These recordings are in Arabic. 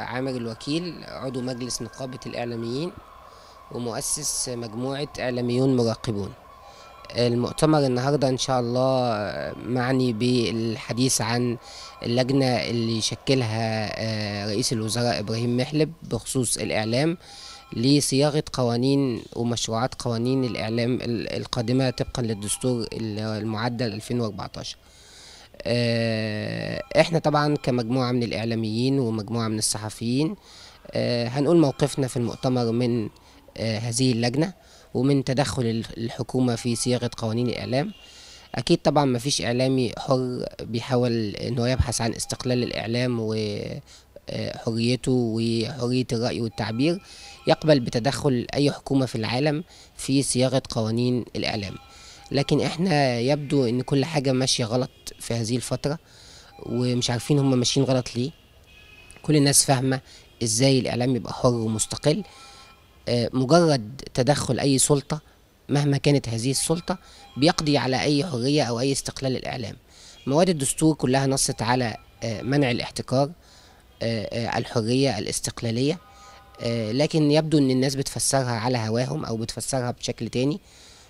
عامر الوكيل عضو مجلس نقابة الإعلاميين ومؤسس مجموعة إعلاميون مراقبون المؤتمر النهاردة إن شاء الله معني بالحديث عن اللجنة اللي شكلها آه، رئيس الوزراء إبراهيم محلب بخصوص الإعلام لصياغة قوانين ومشروعات قوانين الإعلام القادمة طبقا للدستور المعدل 2014 آه، احنا طبعا كمجموعه من الاعلاميين ومجموعه من الصحفيين آه، هنقول موقفنا في المؤتمر من آه، هذه اللجنه ومن تدخل الحكومه في صياغه قوانين الاعلام اكيد طبعا ما فيش اعلامي حر بيحاول ان هو يبحث عن استقلال الاعلام و حريته وحريه الراي والتعبير يقبل بتدخل اي حكومه في العالم في صياغه قوانين الاعلام لكن احنا يبدو ان كل حاجه ماشيه غلط في هذه الفترة ومش عارفين هم ماشيين غلط ليه كل الناس فاهمة ازاي الإعلام يبقى حر ومستقل آه، مجرد تدخل أي سلطة مهما كانت هذه السلطة بيقضي على أي حرية أو أي استقلال الإعلام مواد الدستور كلها نصت على آه، منع الاحتكار آه، الحرية الاستقلالية لكن يبدو ان الناس بتفسرها على هواهم او بتفسرها بشكل تاني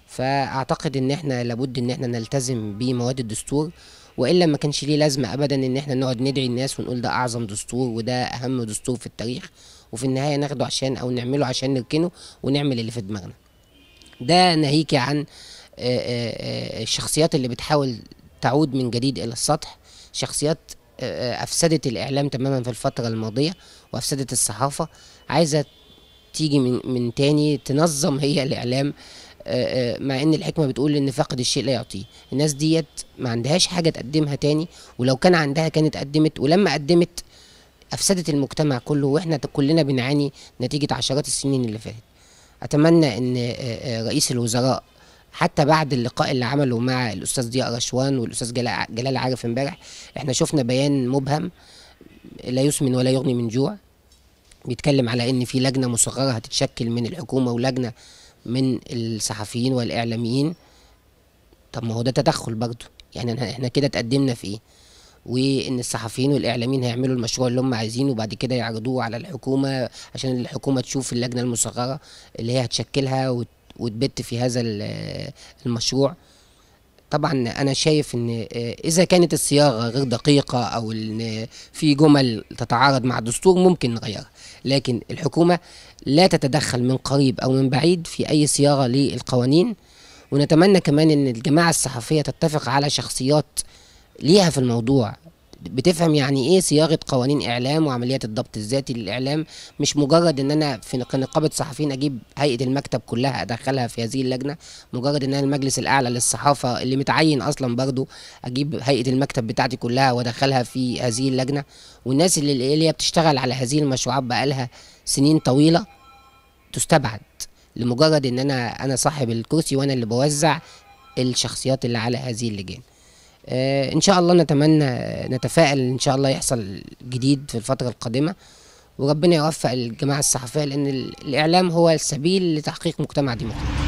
فاعتقد ان احنا لابد ان احنا نلتزم بمواد الدستور والا ما كانش ليه لازمه ابدا ان احنا نقعد ندعي الناس ونقول ده اعظم دستور وده اهم دستور في التاريخ وفي النهايه ناخده عشان او نعمله عشان نركنه ونعمل اللي في دماغنا ده ناهيك عن آه، آه، آه، الشخصيات اللي بتحاول تعود من جديد الى السطح شخصيات افسدت الاعلام تماما في الفتره الماضيه وافسدت الصحافه عايزه تيجي من من تاني تنظم هي الاعلام آه، آه، مع ان الحكمه بتقول ان فقد الشيء لا يعطيه الناس ديت ما عندهاش حاجه تقدمها تاني ولو كان عندها كانت قدمت ولما قدمت افسدت المجتمع كله واحنا كلنا بنعاني نتيجه عشرات السنين اللي فاتت اتمنى ان آه، رئيس الوزراء حتى بعد اللقاء اللي عمله مع الاستاذ ضياء رشوان والاستاذ جلال عارف امبارح احنا شفنا بيان مبهم لا يسمن ولا يغني من جوع بيتكلم على ان في لجنه مصغره هتتشكل من الحكومه ولجنه من الصحفيين والاعلاميين طب ما هو ده تدخل برضه يعني احنا كده اتقدمنا في ايه وان الصحفيين والاعلاميين هيعملوا المشروع اللي هم عايزينه وبعد كده يعرضوه على الحكومه عشان الحكومه تشوف اللجنه المصغره اللي هي هتشكلها وتبت في هذا المشروع طبعا انا شايف ان آه، اذا كانت الصياغه غير دقيقه او ان في جمل تتعارض مع الدستور ممكن نغيرها لكن الحكومه لا تتدخل من قريب او من بعيد في اي صياغه للقوانين ونتمنى كمان ان الجماعه الصحفيه تتفق على شخصيات ليها في الموضوع بتفهم يعني ايه صياغه قوانين اعلام وعمليات الضبط الذاتي للاعلام مش مجرد ان انا في نقابه صحفيين اجيب هيئه المكتب كلها ادخلها في هذه اللجنه مجرد ان انا المجلس الاعلى للصحافه اللي متعين اصلا برضو اجيب هيئه المكتب بتاعتي كلها وادخلها في هذه اللجنه والناس اللي, اللي بتشتغل على هذه المشروعات بقالها سنين طويله تستبعد لمجرد ان انا انا صاحب الكرسي وانا اللي بوزع الشخصيات اللي على هذه اللجان آه، ان شاء الله نتمنى نتفائل ان شاء الله يحصل جديد في الفتره القادمه وربنا يوفق الجماعه الصحفيه لان الاعلام هو السبيل لتحقيق مجتمع ديمقراطي